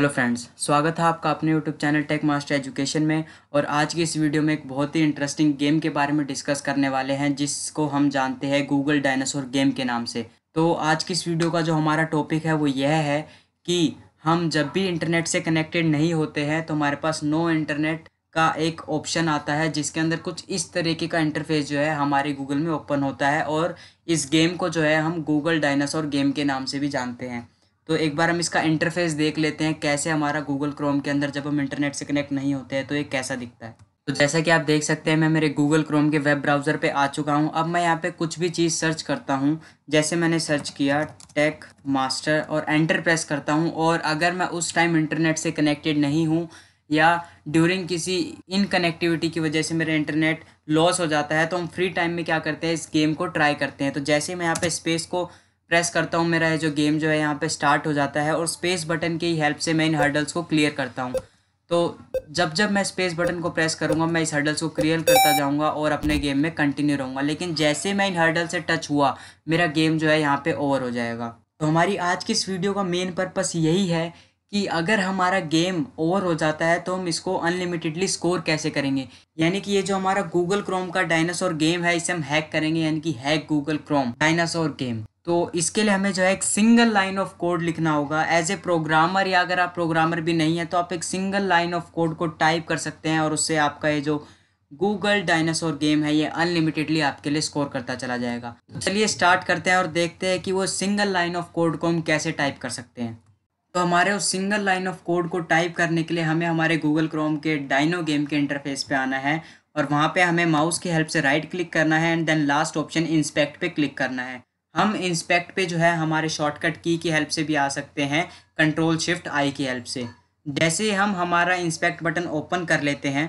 hello friends स्वागत है आपका अपने YouTube channel tech master education में और आज की इस वीडियो में एक बहुत ही इंटरेस्टिंग गेम के बारे में डिस्कस करने वाले हैं जिसको हम जानते हैं गूगल डायनासोर गेम के नाम से तो आज की इस वीडियो का जो हमारा टॉपिक है वो यह है कि हम जब भी इंटरनेट से कनेक्टेड नहीं होते हैं तो हमारे पास नो इंटरनेट का एक ऑप्शन आता है जिसके अंदर कुछ इस तरीके का इंटरफेस जो है हमारे गूगल में ओपन होता है और इस गेम को जो है हम गूगल डायनासोर गेम के नाम से भी जानते हैं तो एक बार हम इसका इंटरफेस देख लेते हैं कैसे हमारा गूगल क्रोम के अंदर जब हम इंटरनेट से कनेक्ट नहीं होते हैं तो ये कैसा दिखता है तो जैसा कि आप देख सकते हैं मैं मेरे गूगल क्रोम के वेब ब्राउज़र पे आ चुका हूँ अब मैं यहाँ पे कुछ भी चीज़ सर्च करता हूँ जैसे मैंने सर्च किया टेक मास्टर और एंटर प्रेस करता हूँ और अगर मैं उस टाइम इंटरनेट से कनेक्टेड नहीं हूँ या ड्यूरिंग किसी इन कनेक्टिविटी की वजह से मेरा इंटरनेट लॉस हो जाता है तो हम फ्री टाइम में क्या करते हैं इस गेम को ट्राई करते हैं तो जैसे मैं यहाँ पे स्पेस को प्रेस करता हूँ मेरा जो गेम जो है यहाँ पे स्टार्ट हो जाता है और स्पेस बटन की हेल्प से मैं इन हर्डल्स को क्लियर करता हूँ तो जब जब मैं स्पेस बटन को प्रेस करूँगा मैं इस हर्डल्स को क्लियर करता जाऊँगा और अपने गेम में कंटिन्यू रहूँगा लेकिन जैसे मैं इन हर्डल से टच हुआ मेरा गेम जो है यहाँ पे ओवर हो जाएगा तो हमारी आज की इस वीडियो का मेन पर्पस यही है कि अगर हमारा गेम ओवर हो जाता है तो हम इसको अनलिमिटेडली स्कोर कैसे करेंगे यानी कि ये जो हमारा गूगल क्रोम का डायनासोर गेम है इसे हम हैक करेंगे यानी कि hack Google Chrome dinosaur game तो इसके लिए हमें जो है एक सिंगल लाइन ऑफ कोड लिखना होगा एज ए प्रोग्रामर या अगर आप प्रोग्रामर भी नहीं है तो आप एक सिंगल लाइन ऑफ कोड को टाइप कर सकते हैं और उससे आपका ये जो गूगल डायनासोर गेम है ये अनलिमिटेडली आपके लिए स्कोर करता चला जाएगा चलिए स्टार्ट करते हैं और देखते हैं कि वो सिंगल लाइन ऑफ कोड को हम कैसे टाइप कर सकते हैं तो हमारे उस सिंगल लाइन ऑफ कोड को टाइप करने के लिए हमें हमारे गूगल क्रोम के डाइनो गेम के इंटरफेस पे आना है और वहाँ पे हमें माउस की हेल्प से राइट क्लिक करना है and then last option inspect पे क्लिक करना है हम इंस्पेक्ट पे जो है हमारे शॉर्टकट की की हेल्प से भी आ सकते हैं कंट्रोल शिफ्ट आई की हेल्प से जैसे हम हमारा इंस्पेक्ट बटन ओपन कर लेते हैं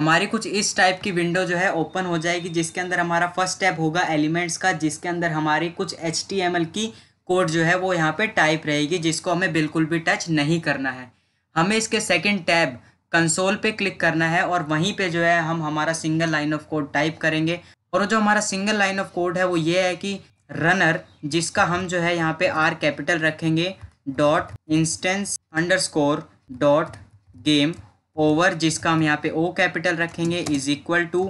हमारी कुछ इस टाइप की विंडो जो है ओपन हो जाएगी जिसके अंदर हमारा फर्स्ट टैब होगा एलिमेंट्स का जिसके अंदर हमारी कुछ एच की कोड जो है वो यहाँ पे टाइप रहेगी जिसको हमें बिल्कुल भी टच नहीं करना है हमें इसके सेकंड टैब कंसोल पे क्लिक करना है और वहीं पे जो है हम हमारा single line of code type करेंगे और जो हमारा सिंगल लाइन ऑफ कोड है वो ये है कि रनर जिसका हम जो है यहाँ पे आर कैपिटल रखेंगे dot instance underscore dot game over जिसका हम यहाँ पे ओ कैपिटल रखेंगे is equal to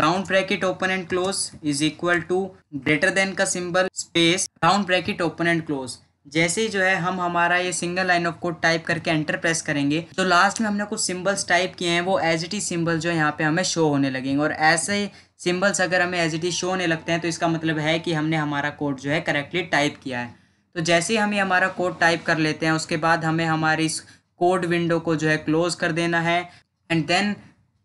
round bracket open and close is equal to greater than का symbol space round bracket open and close जैसे ही जो है हम हमारा ये single line of code type करके एंटर प्रेस करेंगे तो लास्ट में हमने कुछ सिंबल्स टाइप किए हैं वो एज इट इज सिंबल जो है यहाँ पे हमें शो होने लगेंगे और ऐसे सिंबल्स अगर हमें एज इट इज शो होने लगते हैं तो इसका मतलब है कि हमने हमारा कोड जो है करेक्टली टाइप किया है तो जैसे ही हम ये हमारा कोड टाइप कर लेते हैं उसके बाद हमें हमारी इस कोड विंडो को जो है क्लोज़ कर देना है एंड देन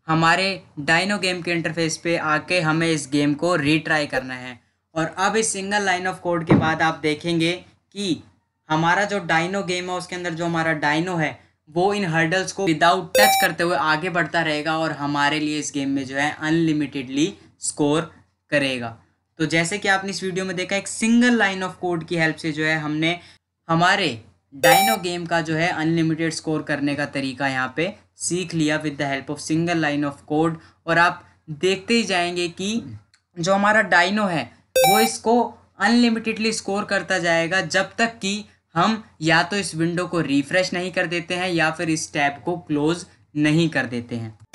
हमारे डाइनो गेम के इंटरफेस पे आके हमें इस गेम को रीट्राई करना है और अब इस सिंगल लाइन ऑफ कोड के बाद आप देखेंगे कि हमारा जो डाइनो गेम है उसके अंदर जो हमारा डाइनो है वो इन हर्डल्स को विदाउट टच करते हुए आगे बढ़ता रहेगा और हमारे लिए इस गेम में जो है अनलिमिटेडली स्कोर करेगा तो जैसे कि आपने इस वीडियो में देखा एक सिंगल लाइन ऑफ कोड की हेल्प से जो है हमने हमारे डाइनो गेम का जो है अनलिमिटेड स्कोर करने का तरीका यहाँ पे सीख लिया with the help of single line of code और आप देखते ही जाएंगे कि जो हमारा डाइनो है वो इसको अनलिमिटेडली स्कोर करता जाएगा जब तक कि हम या तो इस विंडो को रिफ्रेश नहीं कर देते हैं या फिर इस टैब को क्लोज नहीं कर देते हैं